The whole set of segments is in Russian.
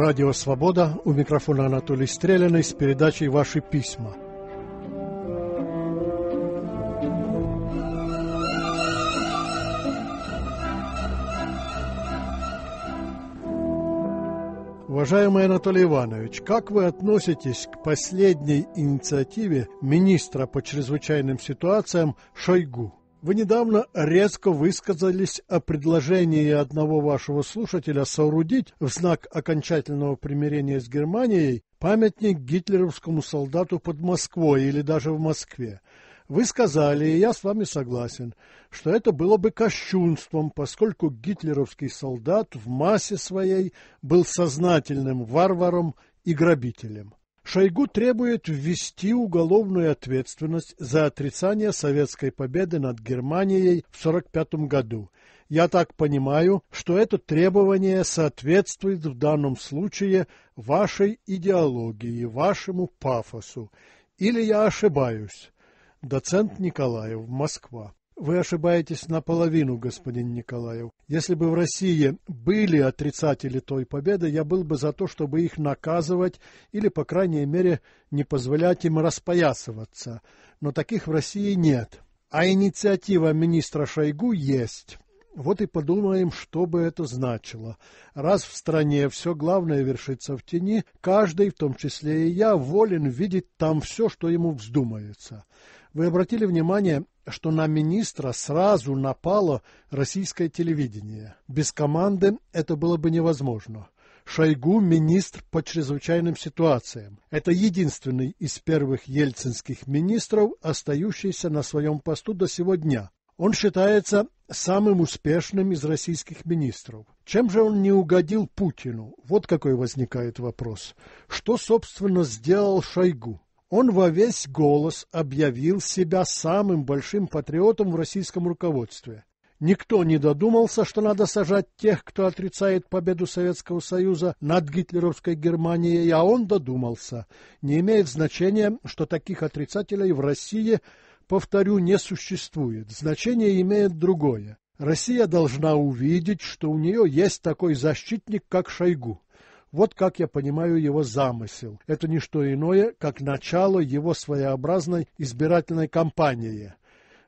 Радио «Свобода». У микрофона Анатолий Стреляный с передачей «Ваши письма». Уважаемый Анатолий Иванович, как вы относитесь к последней инициативе министра по чрезвычайным ситуациям Шойгу? Вы недавно резко высказались о предложении одного вашего слушателя соорудить в знак окончательного примирения с Германией памятник гитлеровскому солдату под Москвой или даже в Москве. Вы сказали, и я с вами согласен, что это было бы кощунством, поскольку гитлеровский солдат в массе своей был сознательным варваром и грабителем. Шойгу требует ввести уголовную ответственность за отрицание советской победы над Германией в 1945 году. Я так понимаю, что это требование соответствует в данном случае вашей идеологии, вашему пафосу. Или я ошибаюсь? Доцент Николаев, Москва. Вы ошибаетесь наполовину, господин Николаев. Если бы в России были отрицатели той победы, я был бы за то, чтобы их наказывать или, по крайней мере, не позволять им распоясываться. Но таких в России нет. А инициатива министра Шойгу есть. Вот и подумаем, что бы это значило. Раз в стране все главное вершится в тени, каждый, в том числе и я, волен видеть там все, что ему вздумается. Вы обратили внимание, что на министра сразу напало российское телевидение. Без команды это было бы невозможно. Шойгу – министр по чрезвычайным ситуациям. Это единственный из первых ельцинских министров, остающийся на своем посту до сего дня. Он считается самым успешным из российских министров. Чем же он не угодил Путину? Вот какой возникает вопрос. Что, собственно, сделал Шойгу? Он во весь голос объявил себя самым большим патриотом в российском руководстве. Никто не додумался, что надо сажать тех, кто отрицает победу Советского Союза над гитлеровской Германией, а он додумался. Не имеет значения, что таких отрицателей в России, повторю, не существует. Значение имеет другое. Россия должна увидеть, что у нее есть такой защитник, как Шойгу. Вот как я понимаю его замысел. Это не что иное, как начало его своеобразной избирательной кампании.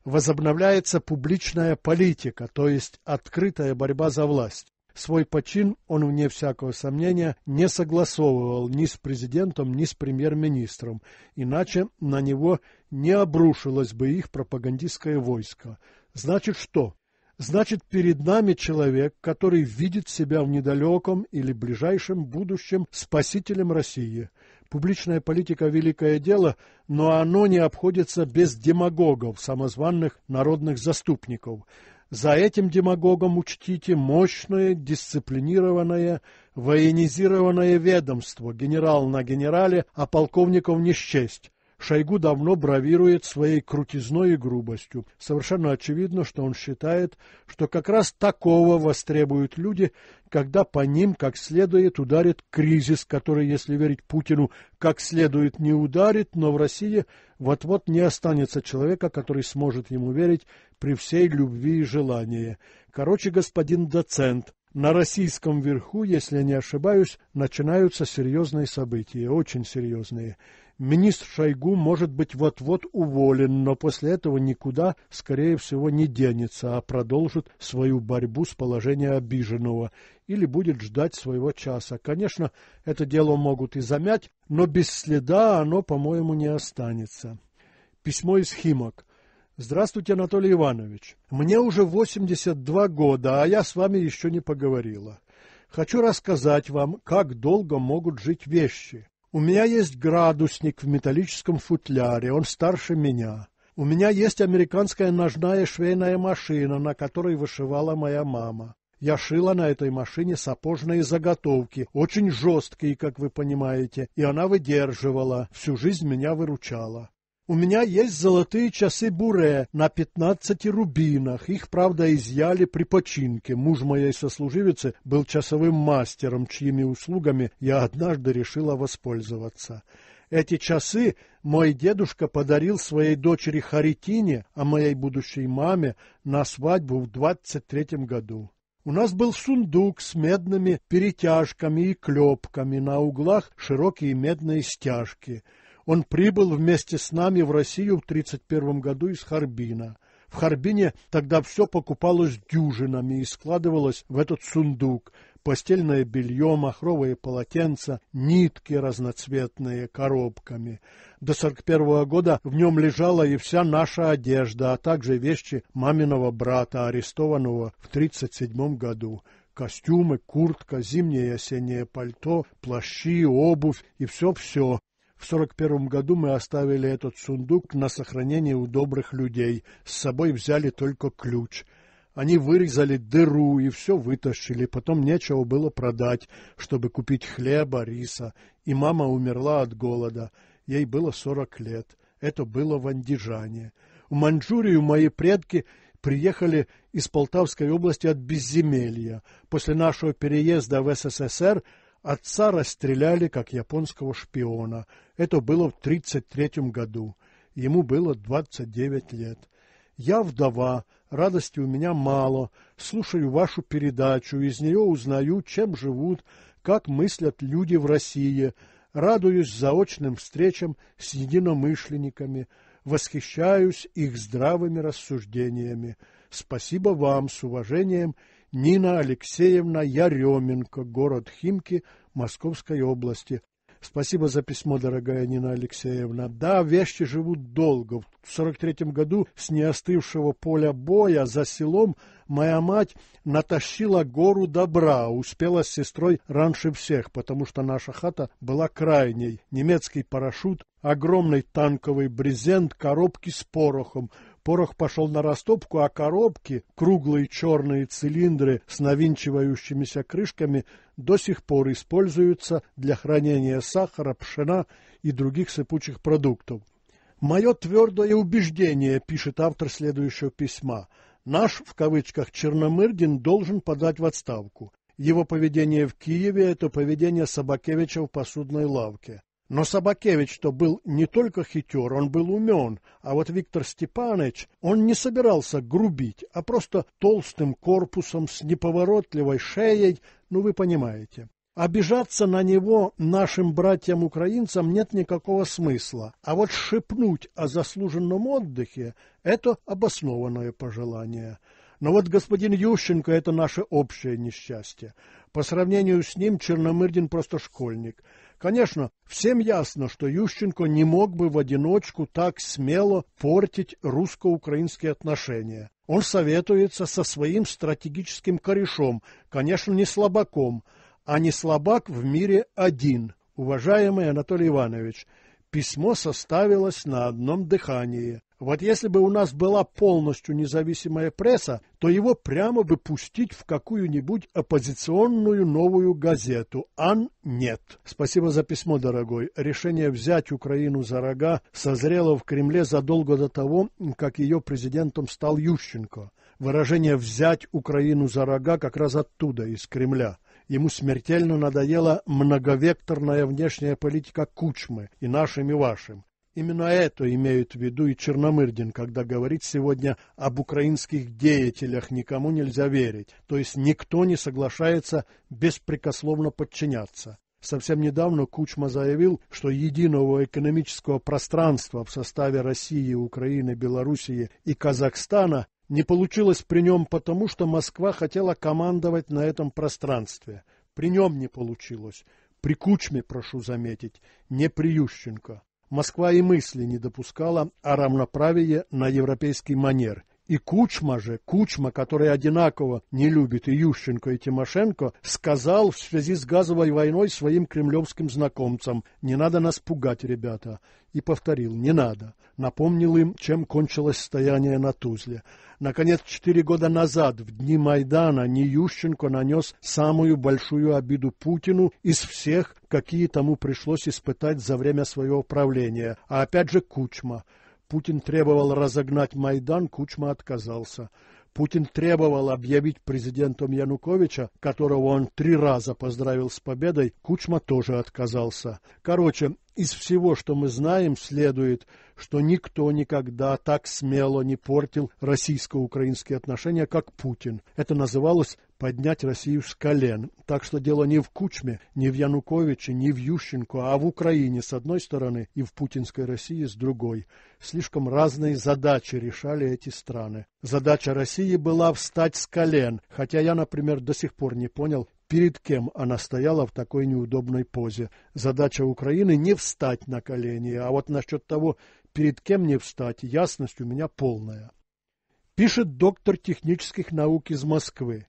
Возобновляется публичная политика, то есть открытая борьба за власть. Свой почин он, вне всякого сомнения, не согласовывал ни с президентом, ни с премьер-министром, иначе на него не обрушилось бы их пропагандистское войско. Значит что? Значит, перед нами человек, который видит себя в недалеком или ближайшем будущем спасителем России. Публичная политика – великое дело, но оно не обходится без демагогов, самозванных народных заступников. За этим демагогом учтите мощное, дисциплинированное, военизированное ведомство, генерал на генерале, а полковников не счесть. Шойгу давно бравирует своей крутизной и грубостью. Совершенно очевидно, что он считает, что как раз такого востребуют люди, когда по ним как следует ударит кризис, который, если верить Путину, как следует не ударит, но в России вот-вот не останется человека, который сможет ему верить при всей любви и желании. Короче, господин доцент, на российском верху, если не ошибаюсь, начинаются серьезные события, очень серьезные. Министр Шойгу может быть вот-вот уволен, но после этого никуда, скорее всего, не денется, а продолжит свою борьбу с положением обиженного или будет ждать своего часа. Конечно, это дело могут и замять, но без следа оно, по-моему, не останется. Письмо из Химок. Здравствуйте, Анатолий Иванович. Мне уже 82 года, а я с вами еще не поговорила. Хочу рассказать вам, как долго могут жить вещи. У меня есть градусник в металлическом футляре, он старше меня. У меня есть американская ножная швейная машина, на которой вышивала моя мама. Я шила на этой машине сапожные заготовки, очень жесткие, как вы понимаете, и она выдерживала, всю жизнь меня выручала. У меня есть золотые часы буре на пятнадцати рубинах. Их, правда, изъяли при починке. Муж моей сослуживицы был часовым мастером, чьими услугами я однажды решила воспользоваться. Эти часы мой дедушка подарил своей дочери Харитине, а моей будущей маме, на свадьбу в двадцать третьем году. У нас был сундук с медными перетяжками и клепками, на углах широкие медные стяжки — он прибыл вместе с нами в Россию в 1931 году из Харбина. В Харбине тогда все покупалось дюжинами и складывалось в этот сундук. Постельное белье, махровые полотенца, нитки разноцветные коробками. До 41 года в нем лежала и вся наша одежда, а также вещи маминого брата, арестованного в 37 году костюмы, куртка, зимнее и осеннее пальто, плащи, обувь и все-все, в 41 году мы оставили этот сундук на сохранение у добрых людей. С собой взяли только ключ. Они вырезали дыру и все вытащили. Потом нечего было продать, чтобы купить хлеба, риса. И мама умерла от голода. Ей было 40 лет. Это было в Андижане. В Маньчжурию мои предки приехали из Полтавской области от безземелья. После нашего переезда в СССР – Отца расстреляли как японского шпиона. Это было в 1933 году. Ему было 29 лет. Я вдова, радости у меня мало. Слушаю вашу передачу, из нее узнаю, чем живут, как мыслят люди в России. Радуюсь заочным встречам с единомышленниками. Восхищаюсь их здравыми рассуждениями. Спасибо вам, с уважением, Нина Алексеевна Яременко, город Химки, Московской области. Спасибо за письмо, дорогая Нина Алексеевна. Да, вещи живут долго. В 43 году с неостывшего поля боя за селом моя мать натащила гору добра, успела с сестрой раньше всех, потому что наша хата была крайней. Немецкий парашют, огромный танковый брезент, коробки с порохом – Порох пошел на растопку, а коробки, круглые черные цилиндры с навинчивающимися крышками, до сих пор используются для хранения сахара, пшена и других сыпучих продуктов. «Мое твердое убеждение», — пишет автор следующего письма, — «наш, в кавычках, Черномырдин должен подать в отставку. Его поведение в Киеве – это поведение Собакевича в посудной лавке. Но Собакевич-то был не только хитер, он был умен, а вот Виктор Степанович, он не собирался грубить, а просто толстым корпусом с неповоротливой шеей, ну вы понимаете. Обижаться на него нашим братьям-украинцам нет никакого смысла, а вот шепнуть о заслуженном отдыхе – это обоснованное пожелание. Но вот господин Ющенко – это наше общее несчастье. По сравнению с ним Черномырдин просто школьник – Конечно, всем ясно, что Ющенко не мог бы в одиночку так смело портить русско-украинские отношения. Он советуется со своим стратегическим корешом, конечно, не слабаком, а не слабак в мире один. Уважаемый Анатолий Иванович, Письмо составилось на одном дыхании. Вот если бы у нас была полностью независимая пресса, то его прямо бы пустить в какую-нибудь оппозиционную новую газету. Ан нет. Спасибо за письмо, дорогой. Решение взять Украину за рога созрело в Кремле задолго до того, как ее президентом стал Ющенко. Выражение «взять Украину за рога» как раз оттуда, из Кремля. Ему смертельно надоела многовекторная внешняя политика Кучмы и нашим и вашим. Именно это имеют в виду и Черномырдин, когда говорит сегодня об украинских деятелях «никому нельзя верить», то есть никто не соглашается беспрекословно подчиняться. Совсем недавно Кучма заявил, что единого экономического пространства в составе России, Украины, Белоруссии и Казахстана не получилось при нем потому, что Москва хотела командовать на этом пространстве. При нем не получилось. При Кучме, прошу заметить, не при Ющенко. Москва и мысли не допускала о равноправии на европейский манер. И Кучма же, Кучма, который одинаково не любит и Ющенко, и Тимошенко, сказал в связи с газовой войной своим кремлевским знакомцам «Не надо нас пугать, ребята», и повторил «Не надо». Напомнил им, чем кончилось стояние на Тузле. Наконец, четыре года назад, в дни Майдана, не Ющенко нанес самую большую обиду Путину из всех, какие тому пришлось испытать за время своего правления. А опять же Кучма. Путин требовал разогнать Майдан, Кучма отказался. Путин требовал объявить президентом Януковича, которого он три раза поздравил с победой, Кучма тоже отказался. Короче, из всего, что мы знаем, следует, что никто никогда так смело не портил российско-украинские отношения, как Путин. Это называлось поднять Россию с колен. Так что дело не в Кучме, не в Януковиче, не в Ющенко, а в Украине с одной стороны и в путинской России с другой. Слишком разные задачи решали эти страны. Задача России была встать с колен, хотя я, например, до сих пор не понял, перед кем она стояла в такой неудобной позе. Задача Украины не встать на колени, а вот насчет того, перед кем не встать, ясность у меня полная. Пишет доктор технических наук из Москвы.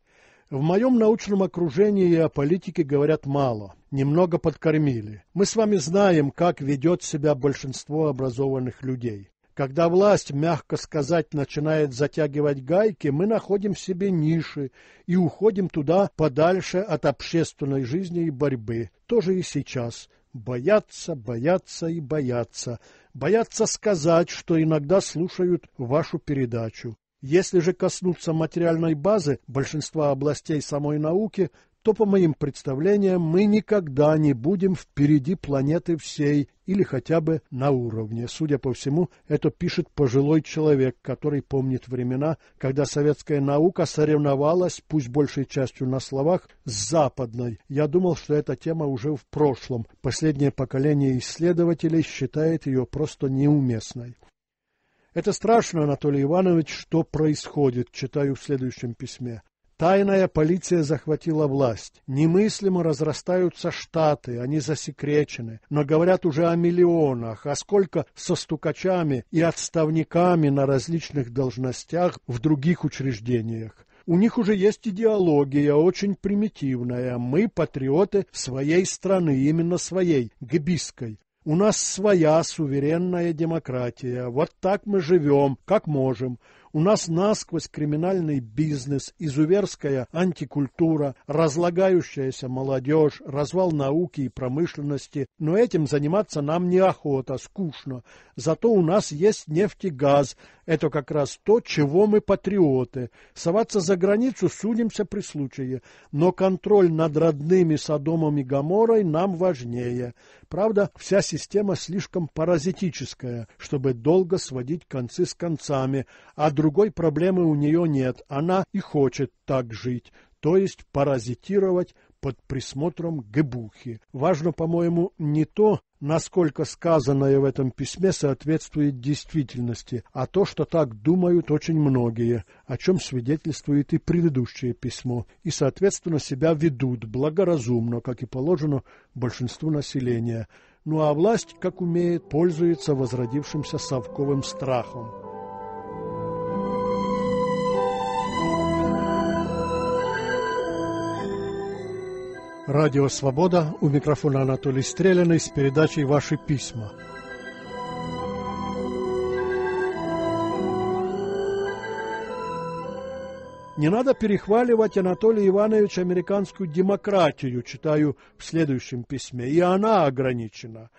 В моем научном окружении о политике говорят мало, немного подкормили. Мы с вами знаем, как ведет себя большинство образованных людей. Когда власть, мягко сказать, начинает затягивать гайки, мы находим себе ниши и уходим туда подальше от общественной жизни и борьбы. Тоже и сейчас. Боятся, боятся и боятся. Боятся сказать, что иногда слушают вашу передачу. Если же коснуться материальной базы большинства областей самой науки, то, по моим представлениям, мы никогда не будем впереди планеты всей или хотя бы на уровне. Судя по всему, это пишет пожилой человек, который помнит времена, когда советская наука соревновалась, пусть большей частью на словах, с западной. Я думал, что эта тема уже в прошлом. Последнее поколение исследователей считает ее просто неуместной. Это страшно, Анатолий Иванович, что происходит, читаю в следующем письме. Тайная полиция захватила власть. Немыслимо разрастаются штаты, они засекречены. Но говорят уже о миллионах, а сколько со стукачами и отставниками на различных должностях в других учреждениях. У них уже есть идеология, очень примитивная. Мы патриоты своей страны, именно своей, гибиской. У нас своя суверенная демократия. Вот так мы живем, как можем. У нас насквозь криминальный бизнес, изуверская антикультура, разлагающаяся молодежь, развал науки и промышленности. Но этим заниматься нам неохота, скучно. Зато у нас есть нефть и газ. Это как раз то, чего мы патриоты. Соваться за границу судимся при случае. Но контроль над родными Содомом и Гаморой нам важнее. Правда, вся система слишком паразитическая, чтобы долго сводить концы с концами, а другой проблемы у нее нет, она и хочет так жить, то есть паразитировать под присмотром Гебухи. Важно, по-моему, не то, насколько сказанное в этом письме соответствует действительности, а то, что так думают очень многие, о чем свидетельствует и предыдущее письмо, и, соответственно, себя ведут благоразумно, как и положено большинству населения. Ну а власть, как умеет, пользуется возродившимся совковым страхом. Радио «Свобода». У микрофона Анатолий Стреляный с передачей «Ваши письма». Не надо перехваливать, Анатолий Иванович, американскую демократию, читаю в следующем письме, и она ограничена.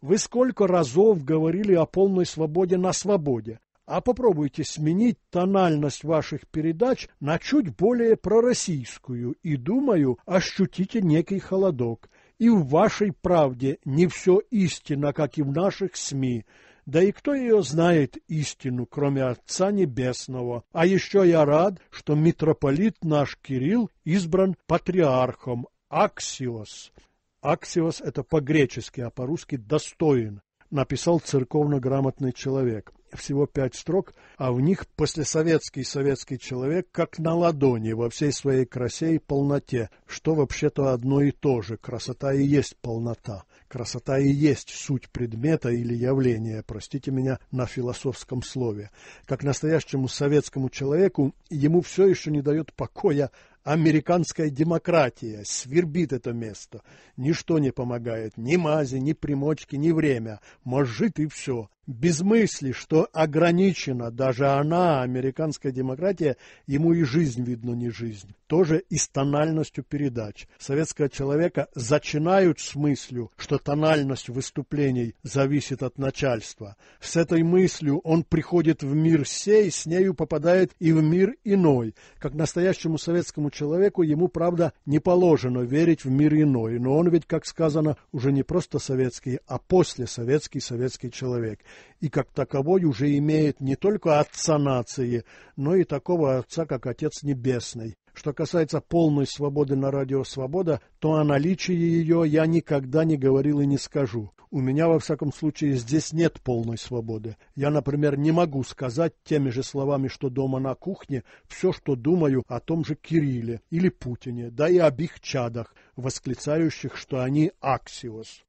Вы сколько разов говорили о полной свободе на свободе а попробуйте сменить тональность ваших передач на чуть более пророссийскую, и, думаю, ощутите некий холодок. И в вашей правде не все истина, как и в наших СМИ, да и кто ее знает истину, кроме Отца Небесного? А еще я рад, что митрополит наш Кирилл избран патриархом Аксиос. Аксиос – это по-гречески, а по-русски «достоин», написал церковно-грамотный человек всего пять строк, а в них послесоветский советский человек как на ладони во всей своей красе и полноте, что вообще-то одно и то же. Красота и есть полнота. Красота и есть суть предмета или явления, простите меня, на философском слове. Как настоящему советскому человеку, ему все еще не дает покоя американская демократия, свербит это место. Ничто не помогает, ни мази, ни примочки, ни время. Мажит и все без мысли, что ограничена даже она, американская демократия, ему и жизнь видно не жизнь. Тоже и с тональностью передач. Советского человека зачинают с мыслью, что тональность выступлений зависит от начальства. С этой мыслью он приходит в мир сей, с нею попадает и в мир иной. Как настоящему советскому человеку ему, правда, не положено верить в мир иной. Но он ведь, как сказано, уже не просто советский, а послесоветский советский человек и как таковой уже имеет не только отца нации, но и такого отца, как Отец Небесный. Что касается полной свободы на радио «Свобода», то о наличии ее я никогда не говорил и не скажу. У меня, во всяком случае, здесь нет полной свободы. Я, например, не могу сказать теми же словами, что дома на кухне, все, что думаю о том же Кирилле или Путине, да и об их чадах, восклицающих, что они аксиос.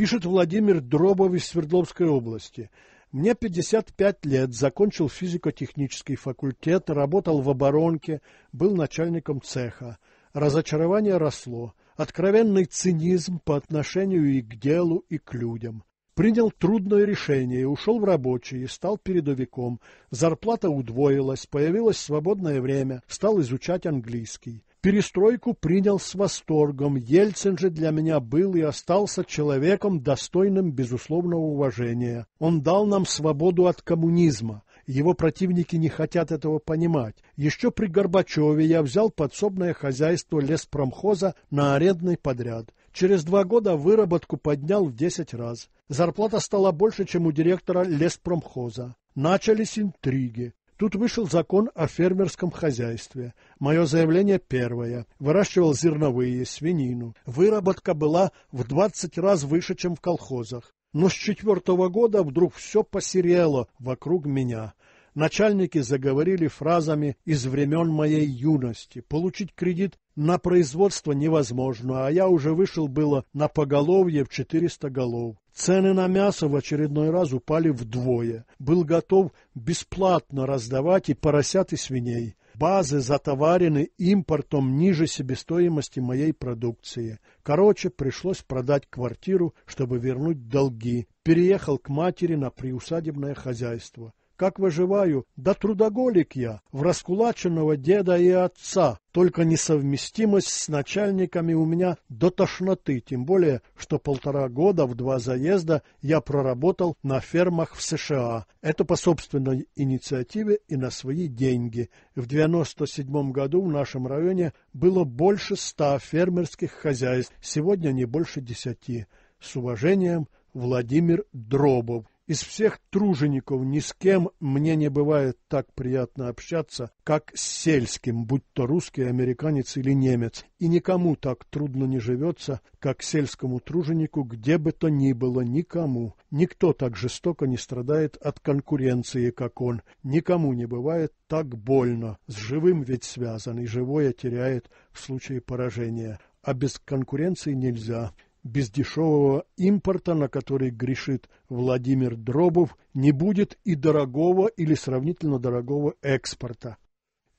Пишет Владимир Дробов из Свердловской области. Мне 55 лет, закончил физико-технический факультет, работал в оборонке, был начальником цеха. Разочарование росло. Откровенный цинизм по отношению и к делу, и к людям. Принял трудное решение, ушел в рабочие, стал передовиком. Зарплата удвоилась, появилось свободное время, стал изучать английский. Перестройку принял с восторгом. Ельцин же для меня был и остался человеком, достойным безусловного уважения. Он дал нам свободу от коммунизма. Его противники не хотят этого понимать. Еще при Горбачеве я взял подсобное хозяйство леспромхоза на арендный подряд. Через два года выработку поднял в десять раз. Зарплата стала больше, чем у директора леспромхоза. Начались интриги. Тут вышел закон о фермерском хозяйстве. Мое заявление первое. Выращивал зерновые, свинину. Выработка была в 20 раз выше, чем в колхозах. Но с четвертого года вдруг все посерело вокруг меня. Начальники заговорили фразами из времен моей юности. Получить кредит на производство невозможно, а я уже вышел было на поголовье в 400 голов. Цены на мясо в очередной раз упали вдвое. Был готов бесплатно раздавать и поросят, и свиней. Базы затоварены импортом ниже себестоимости моей продукции. Короче, пришлось продать квартиру, чтобы вернуть долги. Переехал к матери на приусадебное хозяйство. Как выживаю? Да трудоголик я, в раскулаченного деда и отца, только несовместимость с начальниками у меня до тошноты, тем более, что полтора года в два заезда я проработал на фермах в США. Это по собственной инициативе и на свои деньги. В 97 году в нашем районе было больше ста фермерских хозяйств, сегодня не больше десяти. С уважением, Владимир Дробов. Из всех тружеников ни с кем мне не бывает так приятно общаться, как с сельским, будь то русский, американец или немец. И никому так трудно не живется, как сельскому труженику, где бы то ни было, никому. Никто так жестоко не страдает от конкуренции, как он. Никому не бывает так больно. С живым ведь связан, и живое теряет в случае поражения. А без конкуренции нельзя без дешевого импорта, на который грешит Владимир Дробов, не будет и дорогого или сравнительно дорогого экспорта.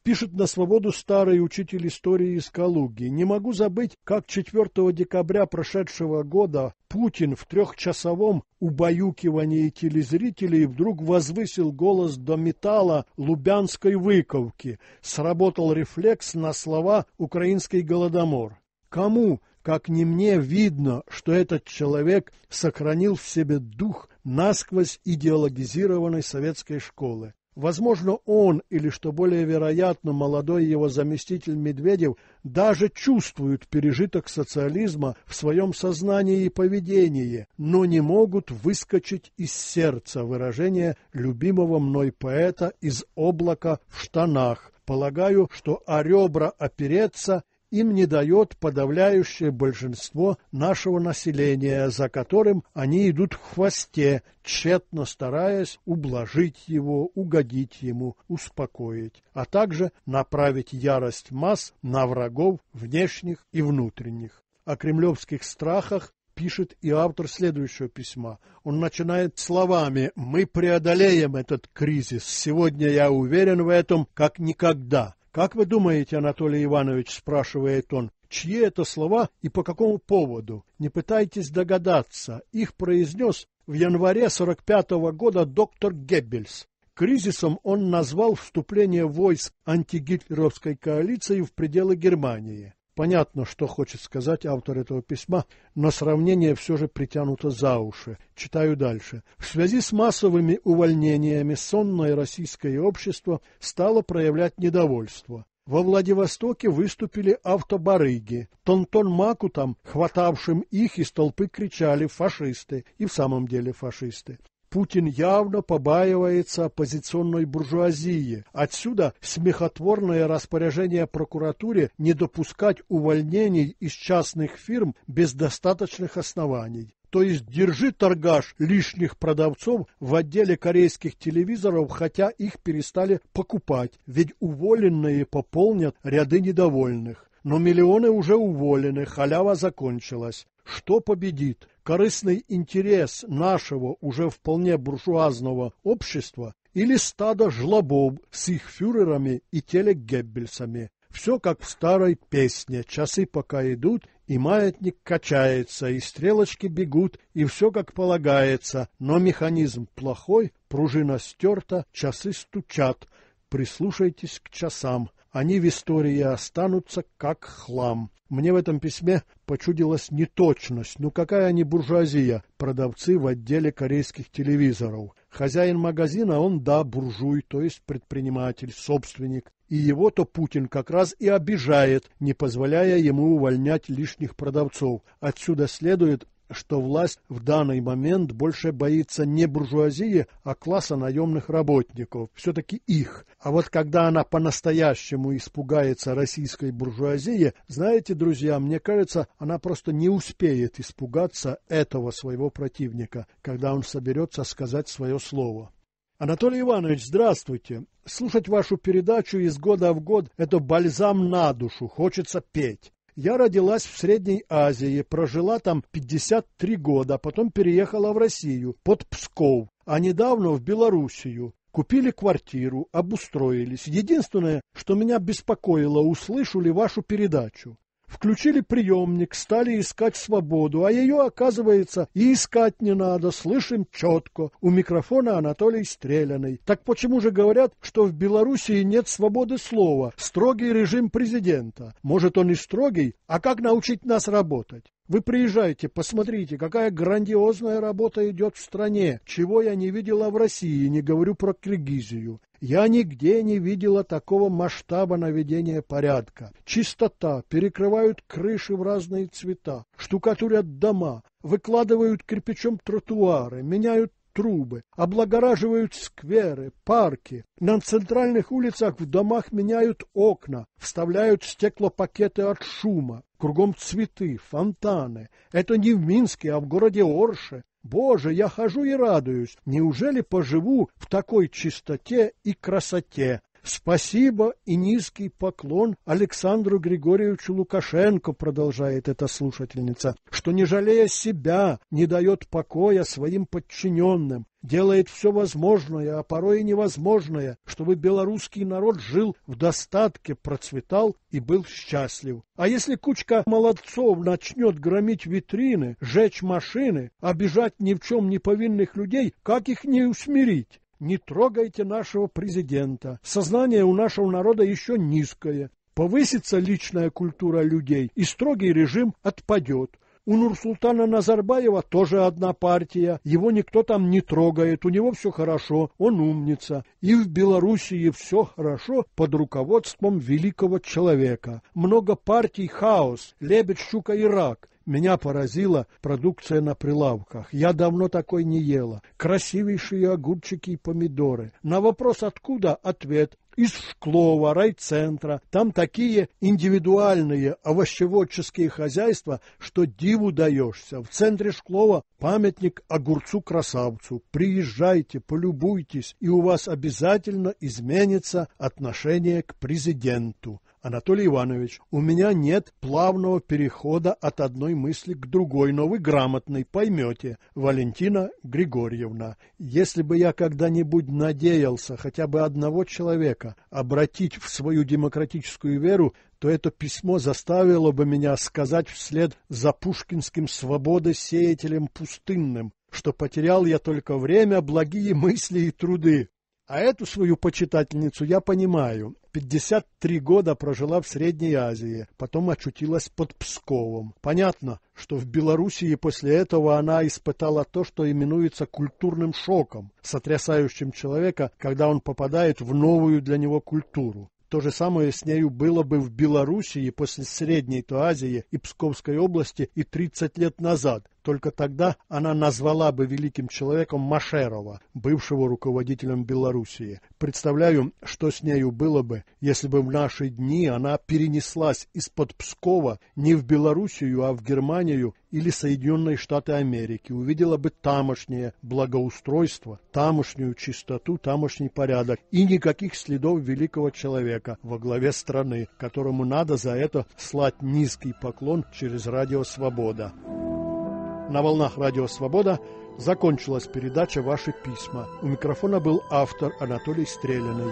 Пишет на свободу старый учитель истории из Калуги. Не могу забыть, как 4 декабря прошедшего года Путин в трехчасовом убаюкивании телезрителей вдруг возвысил голос до металла лубянской выковки. Сработал рефлекс на слова «Украинский голодомор». Кому как не мне видно, что этот человек сохранил в себе дух насквозь идеологизированной советской школы. Возможно, он или, что более вероятно, молодой его заместитель Медведев даже чувствуют пережиток социализма в своем сознании и поведении, но не могут выскочить из сердца выражение любимого мной поэта из облака в штанах. Полагаю, что о ребра опереться им не дает подавляющее большинство нашего населения, за которым они идут в хвосте, тщетно стараясь ублажить его, угодить ему, успокоить, а также направить ярость масс на врагов внешних и внутренних. О кремлевских страхах пишет и автор следующего письма. Он начинает словами «Мы преодолеем этот кризис. Сегодня я уверен в этом как никогда». «Как вы думаете, Анатолий Иванович, — спрашивает он, — чьи это слова и по какому поводу? Не пытайтесь догадаться. Их произнес в январе 45 -го года доктор Геббельс. Кризисом он назвал вступление войск антигитлеровской коалиции в пределы Германии. Понятно, что хочет сказать автор этого письма, но сравнение все же притянуто за уши. Читаю дальше. В связи с массовыми увольнениями сонное российское общество стало проявлять недовольство. Во Владивостоке выступили автобарыги. Тонтон Макутам, хватавшим их из толпы, кричали «фашисты» и в самом деле фашисты. Путин явно побаивается оппозиционной буржуазии. Отсюда смехотворное распоряжение прокуратуре не допускать увольнений из частных фирм без достаточных оснований. То есть держи торгаш лишних продавцов в отделе корейских телевизоров, хотя их перестали покупать, ведь уволенные пополнят ряды недовольных. Но миллионы уже уволены, халява закончилась. Что победит? корыстный интерес нашего уже вполне буржуазного общества или стадо жлобов с их фюрерами и телегеббельсами. Все как в старой песне, часы пока идут, и маятник качается, и стрелочки бегут, и все как полагается, но механизм плохой, пружина стерта, часы стучат. Прислушайтесь к часам, они в истории останутся как хлам. Мне в этом письме почудилась неточность. Ну какая они буржуазия, продавцы в отделе корейских телевизоров. Хозяин магазина, он, да, буржуй, то есть предприниматель, собственник. И его-то Путин как раз и обижает, не позволяя ему увольнять лишних продавцов. Отсюда следует, что власть в данный момент больше боится не буржуазии, а класса наемных работников, все-таки их. А вот когда она по-настоящему испугается российской буржуазии, знаете, друзья, мне кажется, она просто не успеет испугаться этого своего противника, когда он соберется сказать свое слово. Анатолий Иванович, здравствуйте. Слушать вашу передачу из года в год – это бальзам на душу, хочется петь. Я родилась в Средней Азии, прожила там 53 года, а потом переехала в Россию, под Псков, а недавно в Белоруссию. Купили квартиру, обустроились. Единственное, что меня беспокоило, услышали вашу передачу. Включили приемник, стали искать свободу, а ее, оказывается, и искать не надо, слышим четко. У микрофона Анатолий Стреляный. Так почему же говорят, что в Белоруссии нет свободы слова, строгий режим президента? Может, он и строгий, а как научить нас работать? Вы приезжайте, посмотрите, какая грандиозная работа идет в стране, чего я не видела в России, не говорю про Киргизию. Я нигде не видела такого масштаба наведения порядка. Чистота, перекрывают крыши в разные цвета, штукатурят дома, выкладывают кирпичом тротуары, меняют трубы, облагораживают скверы, парки. На центральных улицах в домах меняют окна, вставляют стеклопакеты от шума. Кругом цветы, фонтаны. Это не в Минске, а в городе Орше. Боже, я хожу и радуюсь, неужели поживу в такой чистоте и красоте? Спасибо и низкий поклон Александру Григорьевичу Лукашенко, продолжает эта слушательница, что, не жалея себя, не дает покоя своим подчиненным, делает все возможное, а порой и невозможное, чтобы белорусский народ жил в достатке, процветал и был счастлив. А если кучка молодцов начнет громить витрины, жечь машины, обижать ни в чем не повинных людей, как их не усмирить? не трогайте нашего президента. Сознание у нашего народа еще низкое. Повысится личная культура людей, и строгий режим отпадет. У Нурсултана Назарбаева тоже одна партия, его никто там не трогает, у него все хорошо, он умница. И в Белоруссии все хорошо под руководством великого человека. Много партий, хаос, лебедь, щука и рак. Меня поразила продукция на прилавках. Я давно такой не ела. Красивейшие огурчики и помидоры. На вопрос «откуда?» ответ из Шклова, райцентра. Там такие индивидуальные овощеводческие хозяйства, что диву даешься. В центре Шклова памятник огурцу-красавцу. Приезжайте, полюбуйтесь, и у вас обязательно изменится отношение к президенту. Анатолий Иванович, у меня нет плавного перехода от одной мысли к другой, но вы грамотный, поймете, Валентина Григорьевна. Если бы я когда-нибудь надеялся хотя бы одного человека обратить в свою демократическую веру, то это письмо заставило бы меня сказать вслед за пушкинским свободосеятелем пустынным, что потерял я только время, благие мысли и труды. А эту свою почитательницу я понимаю. 53 года прожила в Средней Азии, потом очутилась под Псковом. Понятно, что в Белоруссии после этого она испытала то, что именуется культурным шоком, сотрясающим человека, когда он попадает в новую для него культуру. То же самое с нею было бы в Белоруссии после Средней то Азии и Псковской области и 30 лет назад, только тогда она назвала бы великим человеком Машерова, бывшего руководителем Белоруссии. Представляю, что с нею было бы, если бы в наши дни она перенеслась из-под Пскова не в Белоруссию, а в Германию или Соединенные Штаты Америки, увидела бы тамошнее благоустройство, тамошнюю чистоту, тамошний порядок и никаких следов великого человека во главе страны, которому надо за это слать низкий поклон через радио «Свобода». На волнах радио «Свобода» закончилась передача «Ваши письма». У микрофона был автор Анатолий Стреляный.